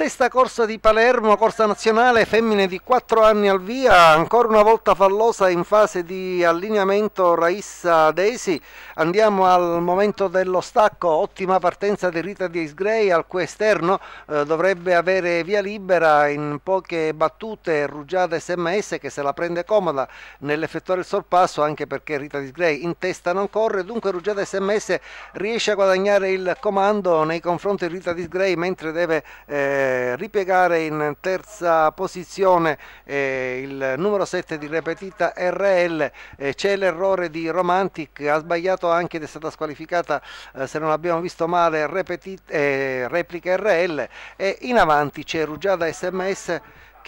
Sesta corsa di Palermo, corsa nazionale, femmine di 4 anni al via, ancora una volta fallosa in fase di allineamento Raissa Desi. Andiamo al momento dello stacco, ottima partenza di Rita di Isgrey al cui esterno eh, dovrebbe avere via libera in poche battute Rugiada SMS che se la prende comoda nell'effettuare il sorpasso anche perché Rita di Isgrey in testa non corre, dunque Rugiada SMS riesce a guadagnare il comando nei confronti di Rita di Isgrey mentre deve... Eh, eh, ripiegare in terza posizione eh, il numero 7 di ripetita RL eh, c'è l'errore di Romantic ha sbagliato anche ed è stata squalificata eh, se non abbiamo visto male repetit, eh, replica RL e in avanti c'è Rugiada SMS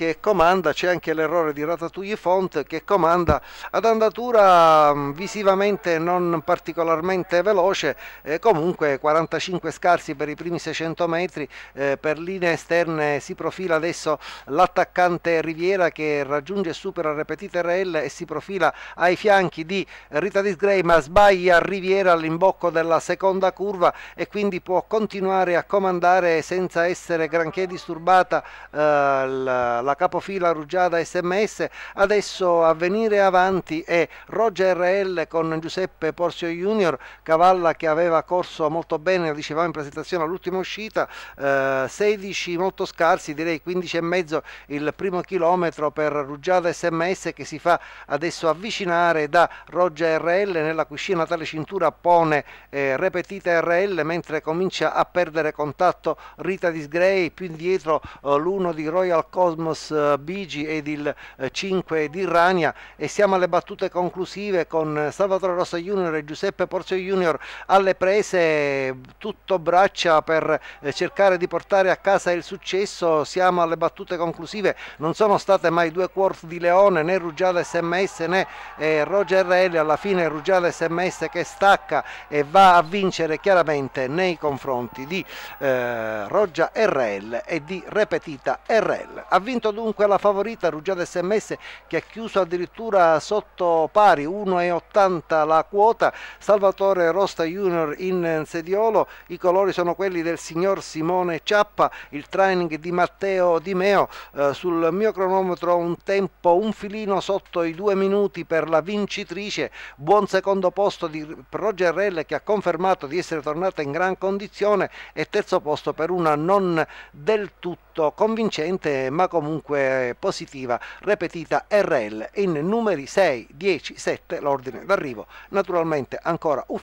che comanda, c'è anche l'errore di Ratatouille Font che comanda ad andatura mm, visivamente non particolarmente veloce, eh, comunque 45 scarsi per i primi 600 metri, eh, per linee esterne si profila adesso l'attaccante Riviera che raggiunge e supera ripetite RL e si profila ai fianchi di Rita Disgray ma sbaglia Riviera all'imbocco della seconda curva e quindi può continuare a comandare senza essere granché disturbata eh, la la capofila rugiada sms, adesso a venire avanti è Roger RL con Giuseppe Porzio Junior, cavalla che aveva corso molto bene, lo dicevamo in presentazione all'ultima uscita, eh, 16 molto scarsi, direi 15 e mezzo il primo chilometro per rugiada sms che si fa adesso avvicinare da Roger RL nella cuscina tale cintura pone eh, repetita RL mentre comincia a perdere contatto Rita Disgrey più indietro eh, l'uno di Royal Cosmos Kronos eh, Bigi ed il 5 eh, di Rania e siamo alle battute conclusive con eh, Salvatore Rosso Junior e Giuseppe Porzio Junior alle prese tutto braccia per cercare di portare a casa il successo, siamo alle battute conclusive, non sono state mai due quarts di Leone né Rugiale SMS né Roger L, alla fine Rugiale SMS che stacca e va a vincere chiaramente nei confronti di eh, Roggia RL e di Repetita RL. Ha vinto Attento dunque la favorita Rugiada SMS che ha chiuso addirittura sotto pari 1,80 la quota, Salvatore Rosta Junior in sediolo, i colori sono quelli del signor Simone Ciappa, il training di Matteo Di Meo, eh, sul mio cronometro un tempo un filino sotto i due minuti per la vincitrice, buon secondo posto di Roger Progerrelle che ha confermato di essere tornata in gran condizione e terzo posto per una non del tutto convincente ma comunque comunque eh, positiva ripetita RL in numeri 6, 10, 7, l'ordine d'arrivo naturalmente ancora ufficiale